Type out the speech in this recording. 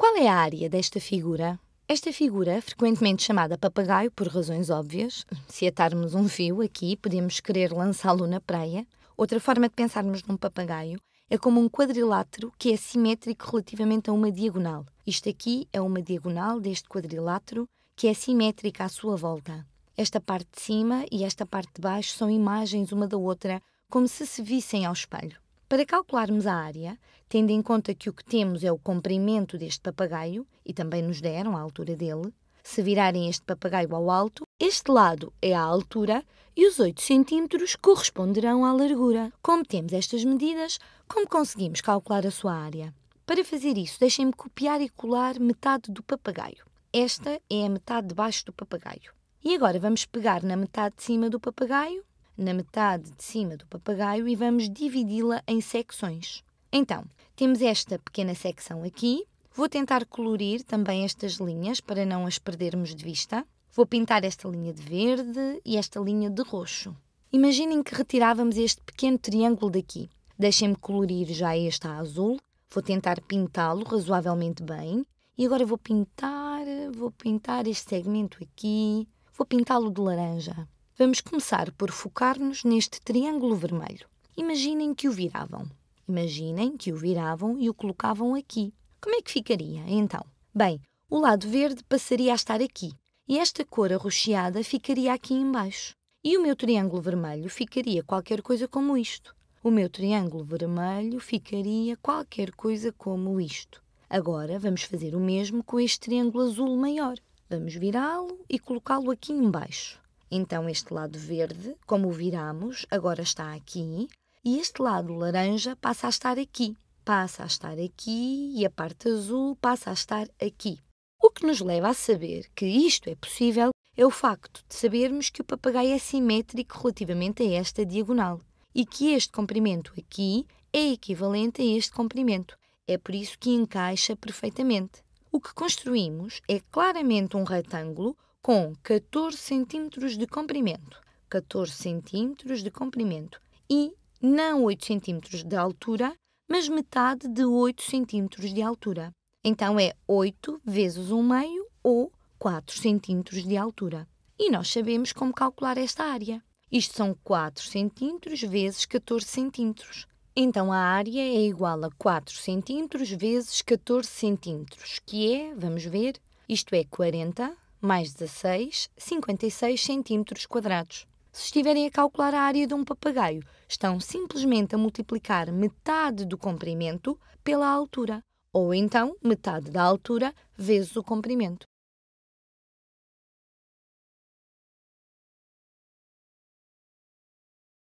Qual é a área desta figura? Esta figura, frequentemente chamada papagaio por razões óbvias, se atarmos um fio aqui, podemos querer lançá-lo na praia. Outra forma de pensarmos num papagaio é como um quadrilátero que é simétrico relativamente a uma diagonal. Isto aqui é uma diagonal deste quadrilátero que é simétrica à sua volta. Esta parte de cima e esta parte de baixo são imagens uma da outra, como se se vissem ao espelho. Para calcularmos a área, tendo em conta que o que temos é o comprimento deste papagaio, e também nos deram a altura dele, se virarem este papagaio ao alto, este lado é a altura e os 8 cm corresponderão à largura. Como temos estas medidas, como conseguimos calcular a sua área? Para fazer isso, deixem-me copiar e colar metade do papagaio. Esta é a metade de baixo do papagaio. E agora vamos pegar na metade de cima do papagaio na metade de cima do papagaio e vamos dividi-la em secções. Então, temos esta pequena secção aqui. Vou tentar colorir também estas linhas para não as perdermos de vista. Vou pintar esta linha de verde e esta linha de roxo. Imaginem que retirávamos este pequeno triângulo daqui. Deixem-me colorir já este azul. Vou tentar pintá-lo razoavelmente bem. E agora vou pintar, vou pintar este segmento aqui. Vou pintá-lo de laranja. Vamos começar por focar-nos neste triângulo vermelho. Imaginem que o viravam. Imaginem que o viravam e o colocavam aqui. Como é que ficaria, então? Bem, o lado verde passaria a estar aqui e esta cor arroxeada ficaria aqui embaixo. E o meu triângulo vermelho ficaria qualquer coisa como isto. O meu triângulo vermelho ficaria qualquer coisa como isto. Agora vamos fazer o mesmo com este triângulo azul maior. Vamos virá-lo e colocá-lo aqui embaixo. Então, este lado verde, como o viramos, agora está aqui, e este lado laranja passa a estar aqui, passa a estar aqui, e a parte azul passa a estar aqui. O que nos leva a saber que isto é possível é o facto de sabermos que o papagaio é simétrico relativamente a esta diagonal e que este comprimento aqui é equivalente a este comprimento. É por isso que encaixa perfeitamente. O que construímos é claramente um retângulo com 14 centímetros de comprimento, 14 centímetros de comprimento e não 8 centímetros de altura, mas metade de 8 centímetros de altura. Então é 8 vezes 1 meio ou 4 centímetros de altura. E nós sabemos como calcular esta área. Isto são 4 centímetros vezes 14 centímetros. Então a área é igual a 4 centímetros vezes 14 centímetros, que é, vamos ver, isto é 40 mais 16, 56 centímetros quadrados. Se estiverem a calcular a área de um papagaio, estão simplesmente a multiplicar metade do comprimento pela altura, ou então metade da altura vezes o comprimento.